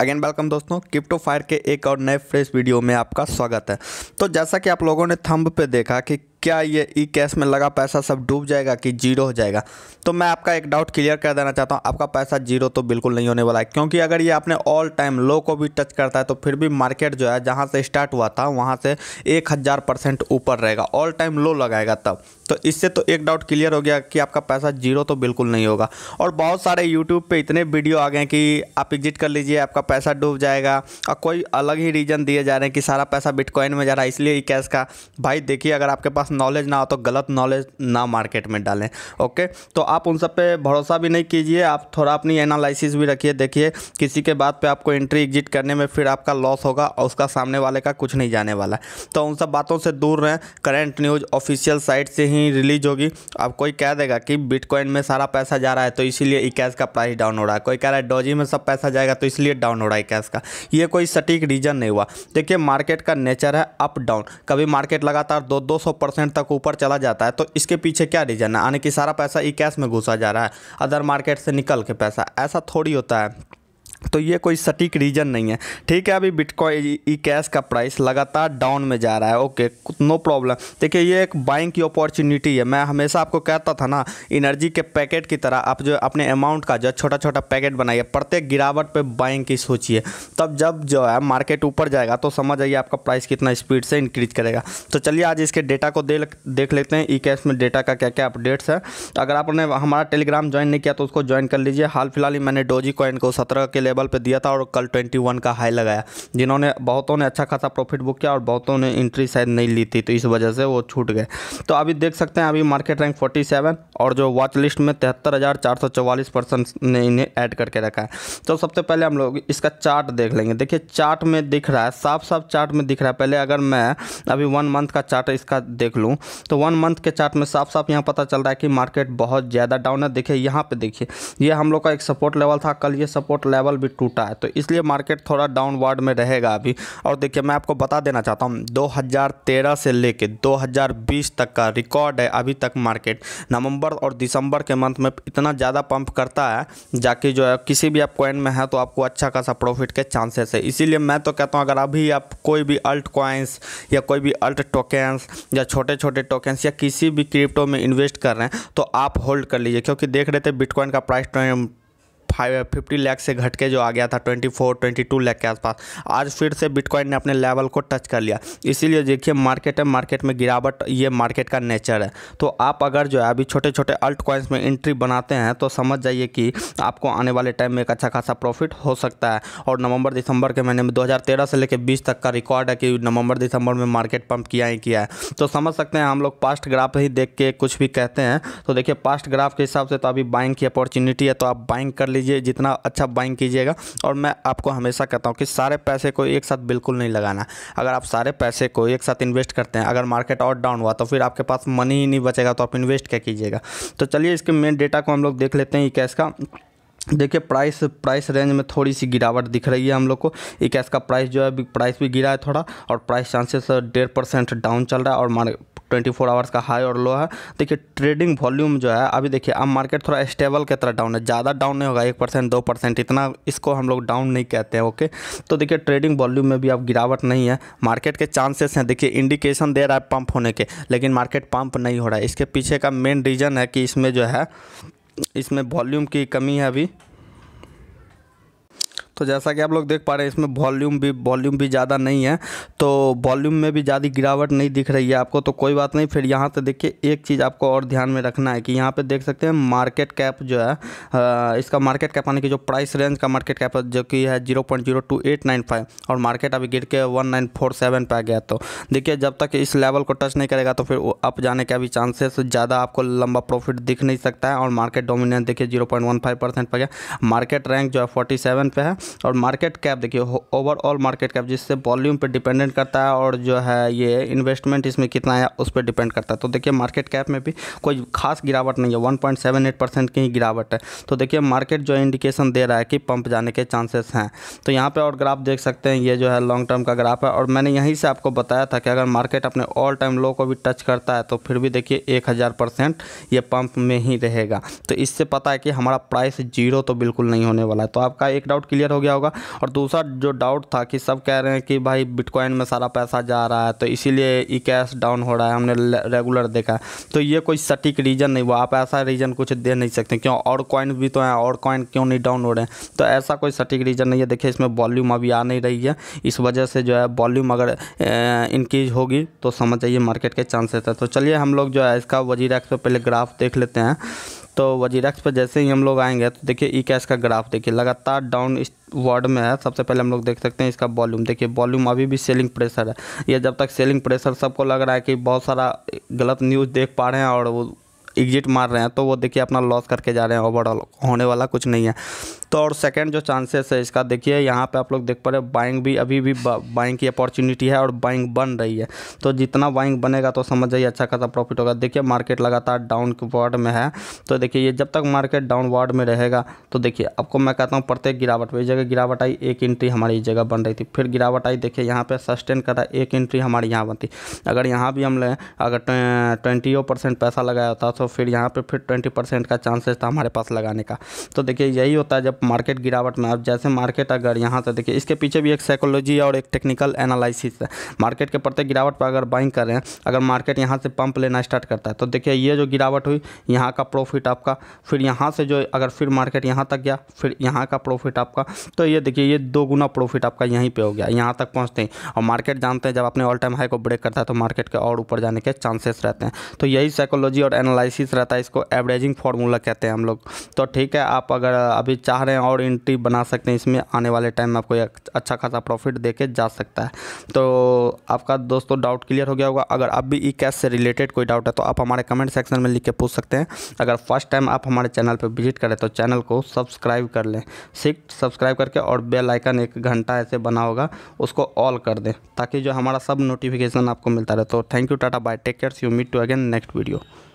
again welcome दोस्तों crypto fire के एक और नए फ्रेश वीडियो में आपका स्वागत है तो जैसा कि आप लोगों ने थंब पे देखा कि क्या ये ई कैश में लगा पैसा सब डूब जाएगा कि जीरो हो जाएगा तो मैं आपका एक डाउट क्लियर कर देना चाहता हूँ आपका पैसा जीरो तो बिल्कुल नहीं होने वाला है क्योंकि अगर ये आपने ऑल टाइम लो को भी टच करता है तो फिर भी मार्केट जो है जहाँ से स्टार्ट हुआ था वहाँ से एक हज़ार परसेंट ऊपर रहेगा ऑल टाइम लो लगाएगा तब तो इससे तो एक डाउट क्लियर हो गया कि आपका पैसा जीरो तो बिल्कुल नहीं होगा और बहुत सारे यूट्यूब पर इतने वीडियो आ गए कि आप एग्जिट कर लीजिए आपका पैसा डूब जाएगा और कोई अलग ही रीज़न दिए जा रहे हैं कि सारा पैसा बिटकॉइन में जा रहा है इसलिए ई कैश का भाई देखिए अगर आपके पास पास नॉलेज ना हो तो गलत नॉलेज ना मार्केट में डालें ओके तो आप उन सब पे भरोसा भी नहीं कीजिए आप थोड़ा अपनी एनालिसिस भी रखिए देखिए किसी के बाद पे आपको एंट्री एग्जिट करने में फिर आपका लॉस होगा और उसका सामने वाले का कुछ नहीं जाने वाला तो उन सब बातों से दूर रहें करेंट न्यूज़ ऑफिशियल साइट से ही रिलीज होगी अब कोई कह देगा कि बिटकॉइन में सारा पैसा जा रहा है तो इसीलिए इकैस का प्राइस डाउन हो रहा है कोई कह रहा है डोजी में सब पैसा जाएगा तो इसलिए डाउन हो रहा है कैश का ये कोई सटीक रीजन नहीं हुआ देखिए मार्केट का नेचर है अप डाउन कभी मार्केट लगातार दो दो सौ परसेंट परसेंट तक ऊपर चला जाता है तो इसके पीछे क्या रीज़न है यानी कि सारा पैसा ई कैश में घुसा जा रहा है अदर मार्केट से निकल के पैसा ऐसा थोड़ी होता है तो ये कोई सटीक रीजन नहीं है ठीक है अभी बिटकॉइन ई कैश का प्राइस लगातार डाउन में जा रहा है ओके नो प्रॉब्लम देखिए ये एक बाइंग की अपॉर्चुनिटी है मैं हमेशा आपको कहता था ना इनर्जी के पैकेट की तरह आप जो अपने अमाउंट का जो छोटा छोटा पैकेट बनाइए प्रत्येक गिरावट पे बाइंग की सोचिए तब जब जो है मार्केट ऊपर जाएगा तो समझ आइए आपका प्राइस कितना स्पीड से इंक्रीज करेगा तो चलिए आज इसके डेटा को देख लेते हैं ई कैश में डेटा का क्या क्या अपडेट्स है अगर आपने हमारा टेलीग्राम ज्वाइन नहीं किया तो उसको ज्वाइन कर लीजिए हाल फिलहाल ही मैंने डोजी कॉइन को सत्रह के लेवल पे दिया था और कल 21 का हाई लगाया जिन्होंने बहुतों ने अच्छा खासा प्रॉफिट बुक किया और बहुतों ने इंट्री शायद नहीं ली थी तो इस वजह से वो छूट गए तो अभी देख सकते हैं अभी मार्केट रैंक 47 और जो वॉच लिस्ट में तिहत्तर परसेंट ने इन्हें ऐड करके रखा है तो सबसे पहले हम लोग इसका चार्ट देख लेंगे देखिए चार्ट में दिख रहा है साफ साफ चार्ट में दिख रहा है पहले अगर मैं अभी वन मंथ का चार्ट इसका देख लूँ तो वन मंथ के चार्ट में साफ साफ यहाँ पता चल रहा है कि मार्केट बहुत ज़्यादा डाउन है देखिए यहाँ पे देखिए ये हम लोग का एक सपोर्ट लेवल था कल ये सपोर्ट लेवल भी टूटा है तो इसलिए मार्केट थोड़ा डाउनवर्ड में रहेगा अभी और देखिए मैं आपको बता देना चाहता हूँ 2013 से लेके 2020 तक का रिकॉर्ड है अभी तक मार्केट नवंबर और दिसंबर के मंथ में इतना ज़्यादा पंप करता है जाकि जो है किसी भी आप कॉइन में है तो आपको अच्छा खासा प्रॉफिट के चांसेस है इसीलिए मैं तो कहता हूँ अगर अभी आप कोई भी अल्ट कॉइन्स या कोई भी अल्ट टोकेंस या छोटे छोटे टोकेंस या किसी भी क्रिप्टो में इन्वेस्ट कर रहे हैं तो आप होल्ड कर लीजिए क्योंकि देख रहे थे बिटकॉइन का प्राइस फाइव फिफ्टी लैख से घट के जो आ गया था twenty four twenty two lakh के आसपास आज फिर से बिटकॉइन ने अपने लेवल को टच कर लिया इसीलिए देखिए मार्केट है मार्केट में गिरावट ये मार्केट का नेचर है तो आप अगर जो है अभी छोटे छोटे अल्ट कॉइन्स में एंट्री बनाते हैं तो समझ जाइए कि आपको आने वाले टाइम में एक अच्छा खासा प्रॉफिट हो सकता है और नवंबर दिसंबर के महीने में दो से लेकर बीस तक का रिकॉर्ड है कि नवंबर दिसंबर में मार्केट पम्प किया ही किया है तो समझ सकते हैं हम लोग पास्ट ग्राफ ही देख के कुछ भी कहते हैं तो देखिए पास्ट ग्राफ के हिसाब से तो अभी बाइंग की अपॉर्चुनिटी है तो आप बाइंग कर लीजिए कीजिए जितना अच्छा बाइंग कीजिएगा और मैं आपको हमेशा कहता हूँ कि सारे पैसे को एक साथ बिल्कुल नहीं लगाना अगर आप सारे पैसे को एक साथ इन्वेस्ट करते हैं अगर मार्केट और डाउन हुआ तो फिर आपके पास मनी ही नहीं बचेगा तो आप इन्वेस्ट क्या कीजिएगा तो चलिए इसके मेन डेटा को हम लोग देख लेते हैं ई कैश का देखिए प्राइस प्राइस रेंज में थोड़ी सी गिरावट दिख रही है हम लोग को ई कैश का प्राइस जो है प्राइस भी गिरा है थोड़ा और प्राइस चांसेस डेढ़ परसेंट डाउन चल रहा है और ट्वेंटी फोर आवर्स का हाई और लो है देखिए ट्रेडिंग वॉल्यूम जो है अभी देखिए अब मार्केट थोड़ा स्टेबल की तरह डाउन है ज़्यादा डाउन नहीं होगा एक परसेंट दो परसेंट इतना इसको हम लोग डाउन नहीं कहते हैं ओके तो देखिए ट्रेडिंग वॉल्यूम में भी अब गिरावट नहीं है मार्केट के चांसेस हैं देखिए इंडिकेशन दे रहा है पंप होने के लेकिन मार्केट पंप नहीं हो रहा है इसके पीछे का मेन रीज़न है कि इसमें जो है इसमें वॉल्यूम की कमी है अभी तो जैसा कि आप लोग देख पा रहे हैं इसमें वॉल्यूम भी वॉल्यूम भी ज़्यादा नहीं है तो वॉल्यूम में भी ज़्यादा गिरावट नहीं दिख रही है आपको तो कोई बात नहीं फिर यहाँ से देखिए एक चीज़ आपको और ध्यान में रखना है कि यहाँ पर देख सकते हैं मार्केट कैप जो है इसका मार्केट कैप आने की जो प्राइस रेंज का मार्केट कैप जो कि है जीरो और मार्केट अभी गिर के वन पे आ गया तो देखिए जब तक इस लेवल को टच नहीं करेगा तो फिर अप जाने का भी चांसेस ज़्यादा आपको लंबा प्रॉफिट दिख नहीं सकता है और मार्केट डोमिनेंस देखिए zero point one five percent पर गया मार्केट रैंक जो है फोर्टी सेवन पे है और मार्केट कैप देखिए ओवरऑल मार्केट कैप जिससे वॉल्यूम पे डिपेंडेंट करता है और जो है ये इन्वेस्टमेंट इसमें कितना है उस पर डिपेंड करता है तो देखिए मार्केट कैप में भी कोई खास गिरावट नहीं है one point seven eight percent की ही गिरावट है तो देखिए मार्केट जो इंडिकेशन दे रहा है कि पंप जाने के चांसेस हैं तो यहाँ पर और ग्राफ देख सकते हैं ये जो है लॉन्ग टर्म का ग्राफ है और मैंने यहीं से आपको बताया था कि अगर मार्केट अपने ऑल टाइम लो को भी टच करता है तो फिर भी देखिए एक हज़ार परसेंट ये पंप में ही रहेगा तो इससे पता है कि हमारा प्राइस जीरो तो बिल्कुल नहीं होने वाला है तो आपका एक डाउट क्लियर हो हो गया होगा और दूसरा जो डाउट था कि सब कह रहे हैं कि भाई बिटकॉइन में सारा पैसा जा रहा है तो इसीलिए ई कैश डाउन हो रहा है हमने रेगुलर देखा है तो ये कोई सटीक रीज़न नहीं हुआ आप ऐसा रीज़न कुछ दे नहीं सकते क्यों और कॉइन भी तो हैं और कॉइन क्यों नहीं डाउन हो रहे हैं तो ऐसा कोई सटीक रीज़न नहीं है देखिए इसमें वॉल्यूम अभी आ नहीं रही है इस वजह से जो है वॉल्यूम अगर इंक्रीज होगी तो समझ जाइए मार्केट के चांसेस है तो चलिए हम लोग जो है इसका वजीरा पहले ग्राफ देख लेते हैं तो वजीरेक्स पर जैसे ही हम लोग आएंगे तो देखिए ई e कैश का ग्राफ देखिए लगातार डाउन इस वर्ड में है सबसे पहले हम लोग देख सकते हैं इसका वॉल्यूम देखिए वॉल्यूम अभी भी सेलिंग प्रेशर है ये जब तक सेलिंग प्रेशर सबको लग रहा है कि बहुत सारा गलत न्यूज़ देख पा रहे हैं और वो एग्जिट मार रहे हैं तो वो देखिए अपना लॉस करके जा रहे हैं ओवरऑल होने वाला कुछ नहीं है तो और सेकंड जो चांसेस है इसका देखिए यहाँ पे आप लोग देख पा रहे बाइंग भी अभी भी बाइंग की अपॉर्चुनिटी है और बाइंग बन रही है तो जितना बाइंग बनेगा तो समझ जाइए अच्छा खासा प्रॉफिट होगा देखिए मार्केट लगातार डाउन वार्ड में है तो देखिए ये जब तक मार्केट डाउन वार्ड में रहेगा तो देखिए आपको मैं कहता हूँ प्रत्येक गिरावट पर जगह गिरावट आई एक एंट्री हमारी जगह बन रही थी फिर गिरावट आई देखिए यहाँ पर सस्टेन कर रहा एक एंट्री हमारी यहाँ बनती अगर यहाँ भी हम लें अगर ट्वेंटी परसेंट पैसा लगाया होता तो फिर यहाँ पर फिर ट्वेंटी परसेंट का चांसेस था हमारे पास लगाने का तो देखिए यही होता है जब मार्केट गिरावट में अब जैसे मार्केट अगर यहाँ से देखिए इसके पीछे भी एक साइकोलॉजी और एक टेक्निकल एनालिसिस है मार्केट के प्रत्येक गिरावट पर अगर बाइंग कर रहे हैं अगर मार्केट यहाँ से पंप लेना स्टार्ट करता है तो देखिए ये जो गिरावट हुई यहाँ का प्रॉफिट आपका फिर यहाँ से जो अगर फिर मार्केट यहाँ तक गया फिर यहाँ का प्रॉफिट आपका तो ये देखिए ये दो गुना प्रॉफिट आपका यहीं पर हो गया यहाँ तक पहुँचते ही और मार्केट जानते हैं जब अपने ऑल टाइम हाई को ब्रेक करता है तो मार्केट के और ऊपर जाने के चांसेस रहते हैं तो यही साइकोलॉजी और एनालिसिस रहता है इसको एवरेजिंग फार्मूला कहते हैं हम लोग तो ठीक है आप अगर अभी चाह रहे हैं और एंट्री बना सकते हैं इसमें आने वाले टाइम में आपको अच्छा खासा प्रॉफिट दे जा सकता है तो आपका दोस्तों डाउट क्लियर हो गया होगा अगर आप भी ई कैश से रिलेटेड कोई डाउट है तो आप हमारे कमेंट सेक्शन में लिख के पूछ सकते हैं अगर फर्स्ट टाइम आप हमारे चैनल पर विजिट करें तो चैनल को सब्सक्राइब कर लें सिक्स सब्सक्राइब करके और बेल आइकन एक घंटा ऐसे बना होगा उसको ऑल कर दें ताकि जो हमारा सब नोटिफिकेशन आपको मिलता रहे तो thank you tata bye take care you meet to again next video